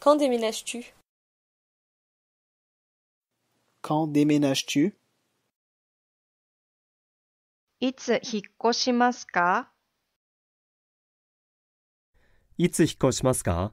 Quand déménages-tu Quand déménages-tu いつ引っ越しますかいつ引っ越しますか